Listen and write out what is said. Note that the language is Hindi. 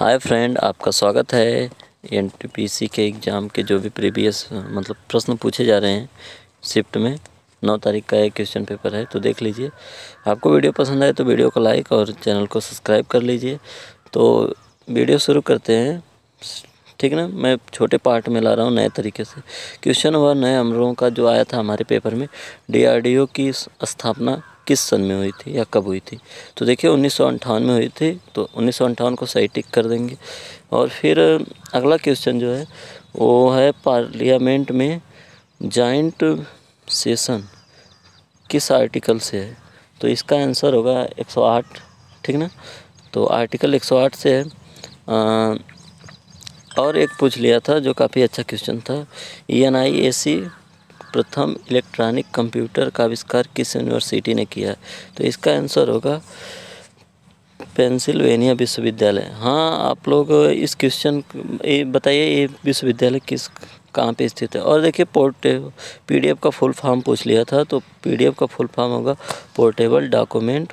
हाय फ्रेंड आपका स्वागत है एन के एग्ज़ाम के जो भी प्रीवियस मतलब प्रश्न पूछे जा रहे हैं शिफ्ट में नौ तारीख का एक क्वेश्चन पेपर है तो देख लीजिए आपको वीडियो पसंद आए तो वीडियो को लाइक और चैनल को सब्सक्राइब कर लीजिए तो वीडियो शुरू करते हैं ठीक ना मैं छोटे पार्ट में ला रहा हूँ नए तरीके से क्वेश्चन हुआ नए अमरों का जो आया था हमारे पेपर में डी की स्थापना किस सन में हुई थी या कब हुई थी तो देखिए उन्नीस में हुई थी तो उन्नीस को सही टिक कर देंगे और फिर अगला क्वेश्चन जो है वो है पार्लियामेंट में जॉइंट सेशन किस आर्टिकल से है तो इसका आंसर होगा 108 ठीक ना तो आर्टिकल 108 से है आ, और एक पूछ लिया था जो काफ़ी अच्छा क्वेश्चन था ई एन आई ए सी प्रथम इलेक्ट्रॉनिक कंप्यूटर का आविष्कार किस यूनिवर्सिटी ने किया तो इसका आंसर होगा पेंसिल्वेनिया विश्वविद्यालय हाँ आप लोग इस क्वेश्चन ये बताइए ये विश्वविद्यालय किस कहाँ पे स्थित है और देखिए पोर्ट पीडीएफ का फुल फॉर्म पूछ लिया था तो पीडीएफ का फुल फॉर्म होगा पोर्टेबल डॉक्यूमेंट